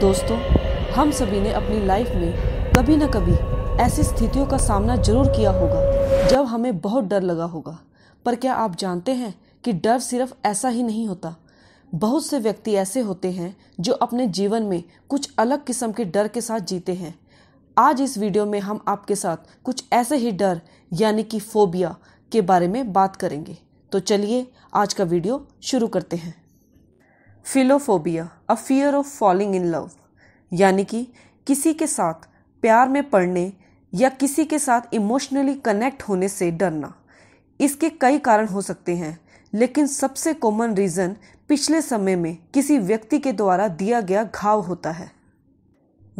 दोस्तों हम सभी ने अपनी लाइफ में कभी ना कभी ऐसी स्थितियों का सामना जरूर किया होगा जब हमें बहुत डर लगा होगा पर क्या आप जानते हैं कि डर सिर्फ ऐसा ही नहीं होता बहुत से व्यक्ति ऐसे होते हैं जो अपने जीवन में कुछ अलग किस्म के डर के साथ जीते हैं आज इस वीडियो में हम आपके साथ कुछ ऐसे ही डर यानी कि फोबिया के बारे में बात करेंगे तो चलिए आज का वीडियो शुरू करते हैं philophobia a fear of falling in love यानी कि किसी के साथ प्यार में पड़ने या किसी के साथ इमोशनली कनेक्ट होने से डरना इसके कई कारण हो सकते हैं लेकिन सबसे कॉमन रीज़न पिछले समय में किसी व्यक्ति के द्वारा दिया गया घाव होता है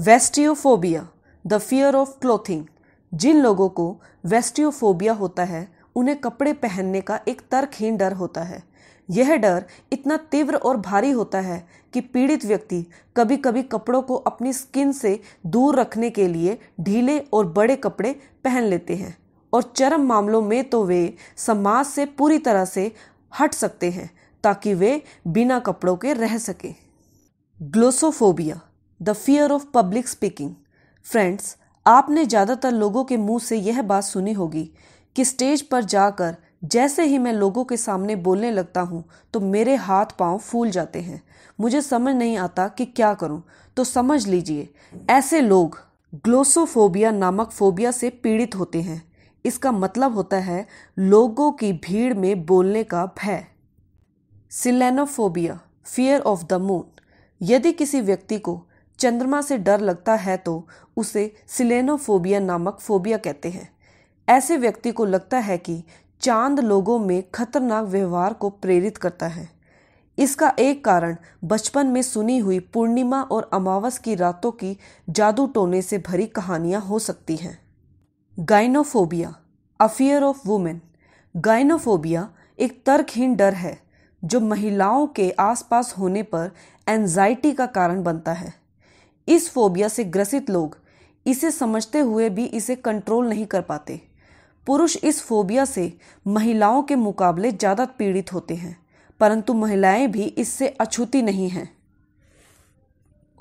vestiophobia the fear of clothing जिन लोगों को वेस्टियोफोबिया होता है उन्हें कपड़े पहनने का एक तर्कहीन डर होता है यह डर इतना तीव्र और भारी होता है कि पीड़ित व्यक्ति कभी कभी कपड़ों को अपनी स्किन से दूर रखने के लिए ढीले और बड़े कपड़े पहन लेते हैं और चरम मामलों में तो वे समाज से पूरी तरह से हट सकते हैं ताकि वे बिना कपड़ों के रह सकें glossophobia the fear of public speaking friends आपने ज़्यादातर लोगों के मुंह से यह बात सुनी होगी कि स्टेज पर जाकर जैसे ही मैं लोगों के सामने बोलने लगता हूँ तो मेरे हाथ पांव फूल जाते हैं मुझे समझ नहीं आता कि क्या करूँ तो समझ लीजिए ऐसे लोग ग्लोसोफोबिया नामक फोबिया से पीड़ित होते हैं इसका मतलब होता है लोगों की भीड़ में बोलने का भय selenophobia fear of the moon यदि किसी व्यक्ति को चंद्रमा से डर लगता है तो उसे सिलेनोफोबिया नामक फोबिया कहते हैं ऐसे व्यक्ति को लगता है कि चांद लोगों में खतरनाक व्यवहार को प्रेरित करता है इसका एक कारण बचपन में सुनी हुई पूर्णिमा और अमावस की रातों की जादू टोने से भरी कहानियां हो सकती हैं gynophobia a fear of women gynophobia एक तर्कहीन डर है जो महिलाओं के आसपास होने पर एनजाइटी का कारण बनता है इस फोबिया से ग्रसित लोग इसे समझते हुए भी इसे कंट्रोल नहीं कर पाते पुरुष इस फोबिया से महिलाओं के मुकाबले ज़्यादा पीड़ित होते हैं परंतु महिलाएं भी इससे अछूती नहीं हैं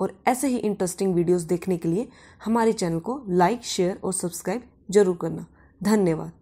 और ऐसे ही इंटरेस्टिंग वीडियोस देखने के लिए हमारे चैनल को लाइक शेयर और सब्सक्राइब जरूर करना धन्यवाद